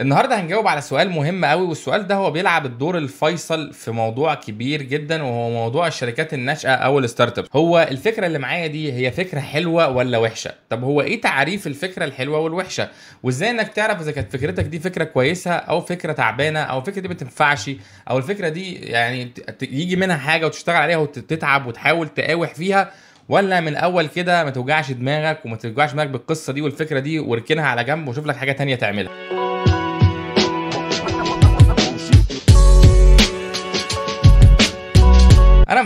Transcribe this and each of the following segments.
النهارده هنجاوب على سؤال مهم قوي والسؤال ده هو بيلعب الدور الفيصل في موضوع كبير جدا وهو موضوع الشركات الناشئه او الستارت اب هو الفكره اللي معايا دي هي فكره حلوه ولا وحشه طب هو ايه تعريف الفكره الحلوه والوحشه وازاي انك تعرف اذا كانت فكرتك دي فكره كويسه او فكره تعبانه او الفكره دي ما تنفعش او الفكره دي يعني يجي منها حاجه وتشتغل عليها وتتعب وتحاول تقاوح فيها ولا من الاول كده ما توجعش دماغك وما توجعش دماغك بالقصه دي والفكره دي واركنها على جنب وشوف لك حاجه تانية تعملها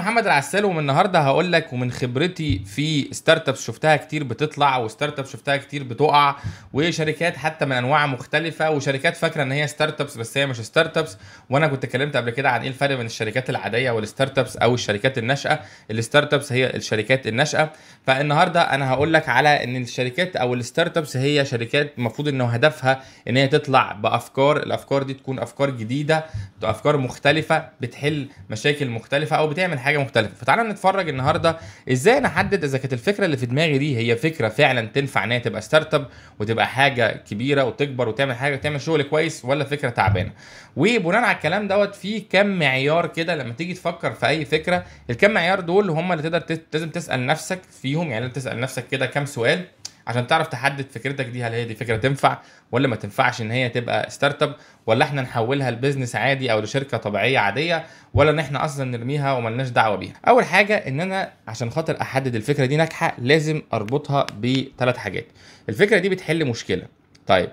محمد العسال ومن النهارده هقول لك ومن خبرتي في ستارت ابس شفتها كتير بتطلع وستارت ابس شفتها كتير بتقع وشركات حتى من انواع مختلفه وشركات فاكره ان هي ستارت ابس بس هي مش ستارت ابس وانا كنت اتكلمت قبل كده عن ايه الفرق بين الشركات العاديه والستارت ابس او الشركات الناشئه الستارت ابس هي الشركات الناشئه فالنهارده انا هقول لك على ان الشركات او الستارت ابس هي شركات المفروض انه هدفها ان هي تطلع بافكار الافكار دي تكون افكار جديده افكار مختلفه بتحل مشاكل مختلفه او بتعمل حاجه حاجه مختلفه فتعالى نتفرج النهارده ازاي انا احدد اذا كانت الفكره اللي في دماغي دي هي فكره فعلا تنفع ان هي تبقى ستارت اب وتبقى حاجه كبيره وتكبر وتعمل حاجه وتعمل شغل كويس ولا فكره تعبانه وبناء على الكلام دوت في كم معيار كده لما تيجي تفكر في اي فكره الكم معيار دول هم اللي تقدر لازم تسال نفسك فيهم يعني تسال نفسك كده كام سؤال عشان تعرف تحدد فكرتك دي هل هي دي فكره تنفع ولا ما تنفعش ان هي تبقى ستارت اب ولا احنا نحولها لبزنس عادي او لشركه طبيعيه عاديه ولا ان احنا اصلا نرميها لناش دعوه بيها اول حاجه ان انا عشان خاطر احدد الفكره دي ناجحه لازم اربطها بثلاث حاجات الفكره دي بتحل مشكله طيب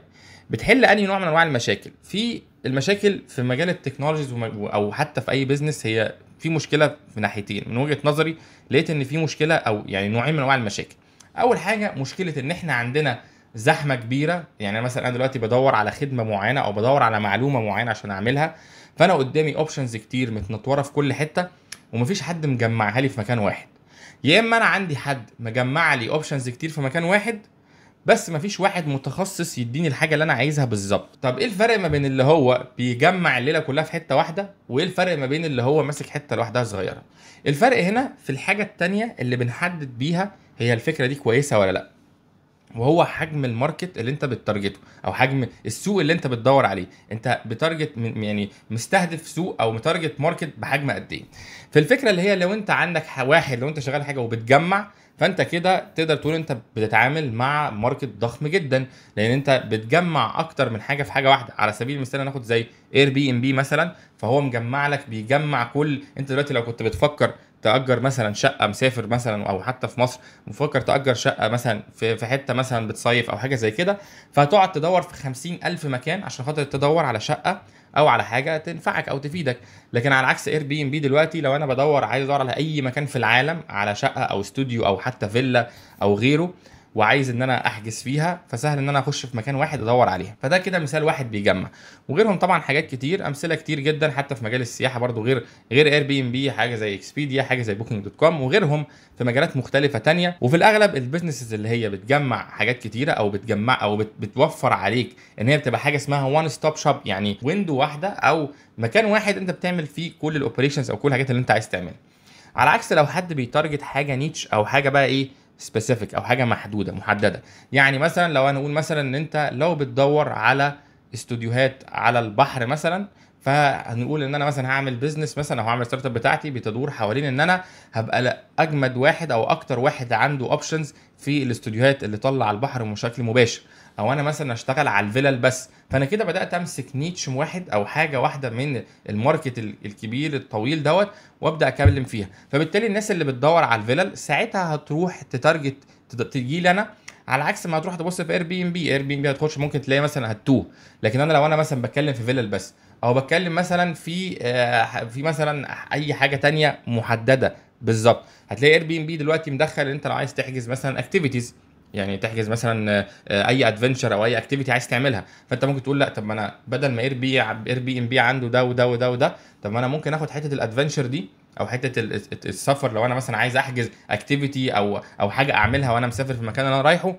بتحل انهي نوع من انواع المشاكل في المشاكل في مجال التكنولوجيز او حتى في اي بزنس هي في مشكله في ناحيتين من وجهه نظري لقيت ان في مشكله او يعني نوعين من انواع المشاكل اول حاجه مشكله ان احنا عندنا زحمه كبيره يعني مثلا انا دلوقتي بدور على خدمه معينه او بدور على معلومه معينه عشان اعملها فانا قدامي اوبشنز كتير متنطوره في كل حته ومفيش حد مجمعها لي في مكان واحد يا اما انا عندي حد مجمع لي اوبشنز كتير في مكان واحد بس مفيش واحد متخصص يديني الحاجه اللي انا عايزها بالظبط طب ايه الفرق ما بين اللي هو بيجمع الليله كلها في حته واحده وايه الفرق ما بين اللي هو ماسك حته لوحدها صغيره الفرق هنا في الحاجه التانية اللي بنحدد بيها هي الفكره دي كويسه ولا لا وهو حجم الماركت اللي انت بتتارجته او حجم السوق اللي انت بتدور عليه انت بتارجت يعني مستهدف سوق او متارجت ماركت بحجم قد ايه فالفكره اللي هي لو انت عندك واحد لو انت شغال حاجه وبتجمع فانت كده تقدر تقول انت بتتعامل مع ماركت ضخم جدا لان انت بتجمع اكتر من حاجه في حاجه واحده على سبيل المثال ناخد زي اير بي ام بي مثلا فهو مجمع لك بيجمع كل انت دلوقتي لو كنت بتفكر تأجر مثلا شقة مسافر مثلا أو حتى في مصر مفكر تأجر شقة مثلا في في حتة مثلا بتصيف أو حاجة زي كده فهتقعد تدور في خمسين ألف مكان عشان خاطر تدور على شقة أو على حاجة تنفعك أو تفيدك لكن على عكس اير بي ام بي دلوقتي لو أنا بدور عايز أدور على أي مكان في العالم على شقة أو استوديو أو حتى فيلا أو غيره وعايز ان انا احجز فيها فسهل ان انا اخش في مكان واحد ادور عليها فده كده مثال واحد بيجمع وغيرهم طبعا حاجات كتير امثله كتير جدا حتى في مجال السياحه برضو غير غير اير بي ام بي حاجه زي اكسبيديا حاجه زي بوكينج دوت كوم وغيرهم في مجالات مختلفه تانية وفي الاغلب البيزنسز اللي هي بتجمع حاجات كتيره او بتجمع او بت بتوفر عليك ان هي بتبقى حاجه اسمها وان ستوب شوب يعني ويندو واحده او مكان واحد انت بتعمل فيه كل الاوبريشنز او كل الحاجات اللي انت عايز تعملها على عكس لو حد بيتارجت حاجه نيتش او حاجه بقى ايه سبيسيفيك او حاجه محدوده محدده يعني مثلا لو انا اقول مثلا ان انت لو بتدور على استوديوهات على البحر مثلا فهنقول ان انا مثلا هعمل بيزنس مثلا او هعمل ستارت اب بتاعتي بتدور حوالين ان انا هبقى اجمد واحد او اكتر واحد عنده اوبشنز في الاستوديوهات اللي طلع على البحر بشكل مباشر او انا مثلا اشتغل على الفيلل بس فانا كده بدات امسك نيتش واحد او حاجه واحده من الماركت الكبير الطويل دوت وابدا اكلم فيها فبالتالي الناس اللي بتدور على الفيلل ساعتها هتروح تتارجت تجي لي انا على عكس ما هتروح تبص في اير بي ام بي اير بي ام بي هتخش ممكن تلاقي مثلا هتوه لكن انا لو انا مثلا بتكلم في فيلل بس او بتكلم مثلا في آه، في مثلا اي حاجه تانية محدده بالظبط هتلاقي اير بي ام بي دلوقتي مدخل انت لو عايز تحجز مثلا اكتيفيتيز يعني تحجز مثلا آه، اي ادفنشر او اي اكتيفيتي عايز تعملها فانت ممكن تقول لا طب ما انا بدل ما اير بي اير بي ام بي عنده ده وده وده وده طب ما انا ممكن اخد حته الادفنشر دي او حته السفر لو انا مثلا عايز احجز اكتيفيتي او او حاجه اعملها وانا مسافر في المكان اللي انا رايحه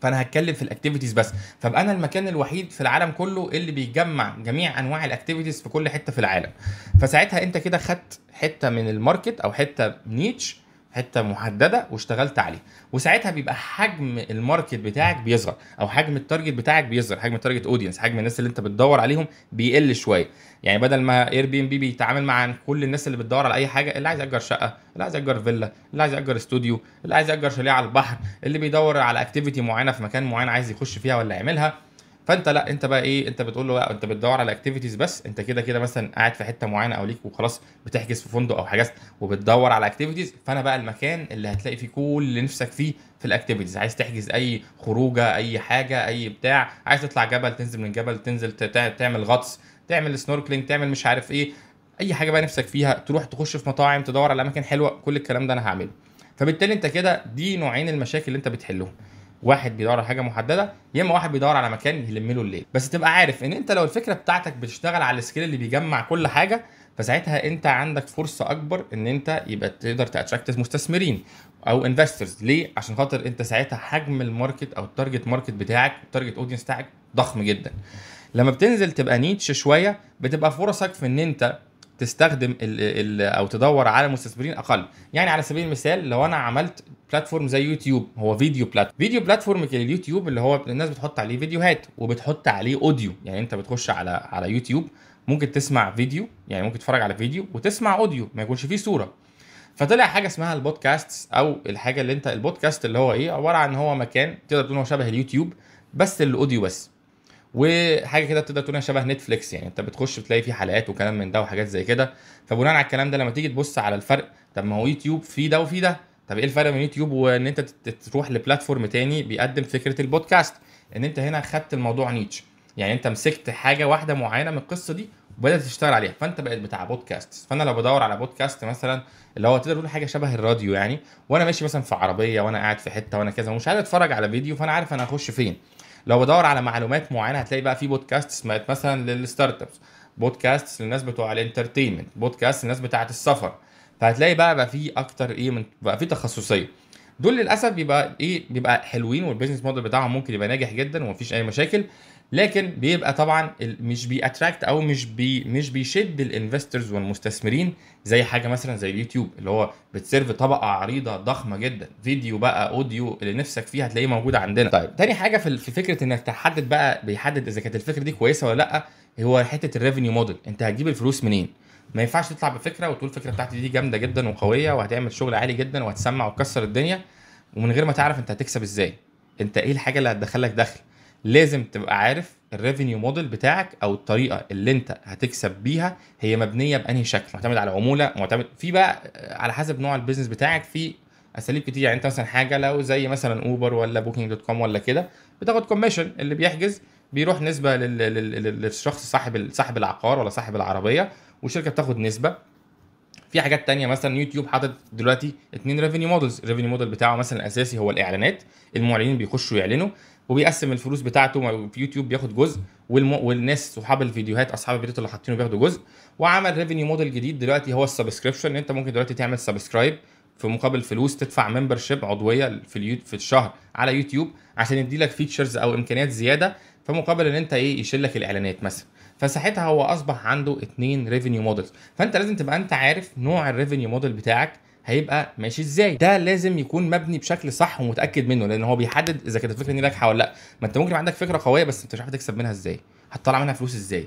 فانا هتكلم في الاكتيفيتيز بس فبقى انا المكان الوحيد في العالم كله اللي بيجمع جميع انواع الاكتيفيتيز في كل حته في العالم فساعتها انت كده خدت حته من الماركت او حته نيتش حته محدده واشتغلت عليه وساعتها بيبقى حجم الماركت بتاعك بيصغر او حجم التارجت بتاعك بيصغر حجم التارجت اودينس حجم الناس اللي انت بتدور عليهم بيقل شويه يعني بدل ما اير بي ام بي بيتعامل مع كل الناس اللي بتدور على اي حاجه اللي عايز ياجر شقه اللي عايز ياجر فيلا اللي عايز ياجر استوديو اللي عايز ياجر شاليه على البحر اللي بيدور على اكتيفيتي معينه في مكان معين عايز يخش فيها ولا يعملها فانت لا انت بقى ايه انت بتقول له بقى انت بتدور على اكتيفيتيز بس انت كده كده مثلا قاعد في حته معينه او ليك وخلاص بتحجز في فندق او حجزت وبتدور على اكتيفيتيز فانا بقى المكان اللي هتلاقي فيه كل اللي نفسك فيه في الاكتيفيتيز عايز تحجز اي خروجه اي حاجه اي بتاع عايز تطلع جبل تنزل من جبل تنزل تعمل غطس تعمل سنوركلينج تعمل مش عارف ايه اي حاجه بقى نفسك فيها تروح تخش في مطاعم تدور على اماكن حلوه كل الكلام ده انا هعمله فبالتالي انت كده دي نوعين المشاكل اللي انت بتحلهم واحد بيدور على حاجه محدده يا اما واحد بيدور على مكان يلم له الليل بس تبقى عارف ان انت لو الفكره بتاعتك بتشتغل على السكيل اللي بيجمع كل حاجه فساعتها انت عندك فرصه اكبر ان انت يبقى تقدر تاتراكت مستثمرين او انفسترز ليه عشان خاطر انت ساعتها حجم الماركت او التارجت ماركت بتاعك التارجت اودينس بتاعك ضخم جدا لما بتنزل تبقى نيتش شويه بتبقى فرصك في ان انت تستخدم ال ال او تدور على مستثمرين اقل يعني على سبيل المثال لو انا عملت بلاتفورم زي يوتيوب هو فيديو بلاتفورم فيديو بلاتفورم اليوتيوب اللي هو الناس بتحط عليه فيديوهات وبتحط عليه اوديو يعني انت بتخش على على يوتيوب ممكن تسمع فيديو يعني ممكن تتفرج على فيديو وتسمع اوديو ما يكونش فيه صوره فطلع حاجه اسمها البودكاست او الحاجه اللي انت البودكاست اللي هو ايه عباره عن هو مكان تقدر تقول هو شبه اليوتيوب بس الاوديو بس وحاجه كده تقدر تقول شبه نتفليكس يعني انت بتخش بتلاقي فيه حلقات وكلام من ده وحاجات زي كده فبناء على الكلام ده لما تيجي تبص على الفرق طب ما هو يوتيوب فيه ده وفيه ده طب ايه الفرق بين يوتيوب وان انت تروح لبلاتفورم تاني بيقدم فكره البودكاست ان انت هنا خدت الموضوع نيتش يعني انت مسكت حاجه واحده معينه من القصه دي وبدات تشتغل عليها فانت بقيت بتاع بودكاست فانا لو بدور على بودكاست مثلا اللي هو تقدر تقول حاجه شبه الراديو يعني وانا ماشي مثلا في عربيه وانا قاعد في حته وانا كذا ومش عايز اتفرج على فيديو فانا عارف انا هخش فين لو بدور على معلومات معينه هتلاقي بقى في بودكاست اسمها مثلا للستارت ابس بودكاست للناس بتوع الانترتينمنت بودكاست للناس بتاعه السفر فهتلاقي بقى بقى في اكتر ايه من بقى في تخصصيه دول للاسف بيبقى ايه بيبقى حلوين والبيزنس موديل بتاعهم ممكن يبقى ناجح جدا ومفيش اي مشاكل لكن بيبقى طبعا مش بيأتراكت او مش بي مش بيشد الانفسترز والمستثمرين زي حاجه مثلا زي اليوتيوب اللي هو بتسيرف طبقه عريضه ضخمه جدا فيديو بقى اوديو اللي نفسك فيه هتلاقيه موجود عندنا طيب تاني حاجه في فكره انك تحدد بقى بيحدد اذا كانت الفكره دي كويسه ولا لا هو حته الريفينيو موديل انت هتجيب الفلوس منين ما ينفعش تطلع بفكره وتقول الفكره بتاعتي دي جامده جدا وقويه وهتعمل شغل عالي جدا وهتسمع وتكسر الدنيا ومن غير ما تعرف انت هتكسب ازاي انت ايه الحاجه اللي هتدخلك دخل لازم تبقى عارف الريفينيو موديل بتاعك او الطريقه اللي انت هتكسب بيها هي مبنيه بانهي شكل معتمد على عموله معتمد في بقى على حسب نوع البيزنس بتاعك في اساليب كتير يعني انت مثلا حاجه لو زي مثلا اوبر ولا بوكينج دوت كوم ولا كده بتاخد كوميشن اللي بيحجز بيروح نسبه للشخص صاحب صاحب العقار ولا صاحب العربيه والشركه بتاخد نسبه في حاجات تانية مثلا يوتيوب حاطط دلوقتي اتنين ريفينيو مودلز الريفينيو مودل بتاعه مثلا الاساسي هو الاعلانات المعلنين بيخشوا يعلنوا وبيقسم الفلوس بتاعته في يوتيوب بياخد جزء والم... والناس صحاب الفيديوهات اصحاب الفيديوهات اللي حاطينه بياخدوا جزء وعمل ريفينيو موديل جديد دلوقتي هو السبسكريبشن انت ممكن دلوقتي تعمل سبسكرايب في مقابل فلوس تدفع ممبرشيب عضويه في اليو... في الشهر على يوتيوب عشان يديلك فيتشرز او امكانيات زياده في مقابل ان انت ايه يشيل لك الاعلانات مثلا فساعتها هو اصبح عنده اتنين ريفينيو مودلز فانت لازم تبقى انت عارف نوع الريفينيو موديل بتاعك هيبقى ماشي ازاي ده لازم يكون مبني بشكل صح ومتاكد منه لان هو بيحدد اذا كانت الفكره دي ناجحه ولا لا ما انت ممكن عندك فكره قويه بس انت مش عارف تكسب منها ازاي هتطلع منها فلوس ازاي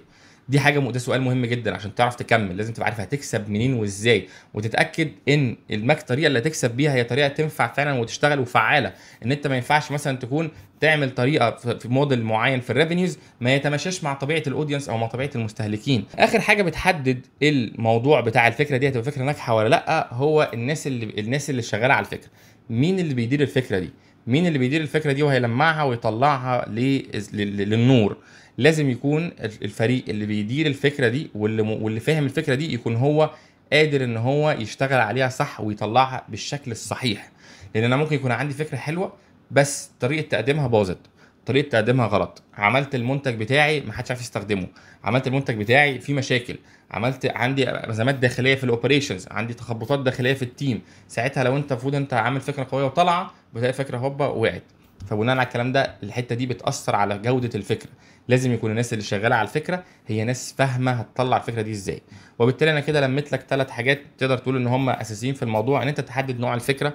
دي حاجه ده سؤال مهم جدا عشان تعرف تكمل لازم تبقى عارف هتكسب منين وازاي وتتاكد ان الماك الطريقه اللي هتكسب بيها هي طريقه تنفع فعلا وتشتغل وفعاله ان انت ما ينفعش مثلا تكون تعمل طريقه في موديل معين في الريفينيوز ما يتماشاش مع طبيعه الاودينس او مع طبيعه المستهلكين اخر حاجه بتحدد الموضوع بتاع الفكره دي هتبقى فكره ناجحه ولا لا هو الناس اللي الناس اللي شغاله على الفكره مين اللي بيدير الفكره دي مين اللي بيدير الفكره دي وهيلمعها ويطلعها للنور لازم يكون الفريق اللي بيدير الفكره دي واللي واللي فاهم الفكره دي يكون هو قادر ان هو يشتغل عليها صح ويطلعها بالشكل الصحيح لان انا ممكن يكون عندي فكره حلوه بس طريقه تقديمها باظت طريقه تقديمها غلط عملت المنتج بتاعي ما حدش عارف يستخدمه عملت المنتج بتاعي فيه مشاكل عملت عندي ازمات داخليه في الاوبريشنز عندي تخبطات داخليه في التيم ساعتها لو انت المفروض انت عامل فكره قويه وطالعه بتلاقي فكره هوبا وقعت فبناء على الكلام ده الحته دي بتاثر على جوده الفكره لازم يكون الناس اللي شغاله على الفكره هي ناس فاهمه هتطلع الفكره دي ازاي وبالتالي انا كده لميت لك ثلاث حاجات تقدر تقول ان هم اساسيين في الموضوع ان انت تحدد نوع الفكره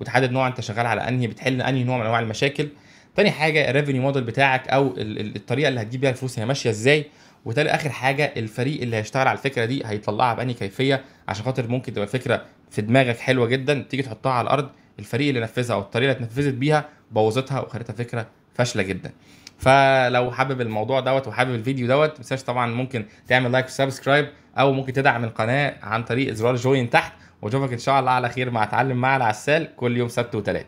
وتحدد نوع انت شغال على انهي بتحل انهي نوع من انواع المشاكل تاني حاجه الريفينيو موديل بتاعك او الطريقه اللي هتجيب بيها الفلوس هي ماشيه ازاي وتالي اخر حاجه الفريق اللي هيشتغل على الفكره دي هيطلعها باني كيفيه عشان خاطر ممكن تبقى فكره في دماغك حلوه جدا تيجي تحطها على الارض الفريق اللي نفذها او الطريقه اللي اتنفذت بيها بوظتها وخلتها فكره فاشله جدا فلو حابب الموضوع دوت وحابب الفيديو دوت ما تنساش طبعا ممكن تعمل لايك وسبسكرايب او ممكن تدعم القناه عن طريق زرار جوين تحت واشوفك ان شاء الله على خير مع اتعلم مع العسال كل يوم سبت وثلاث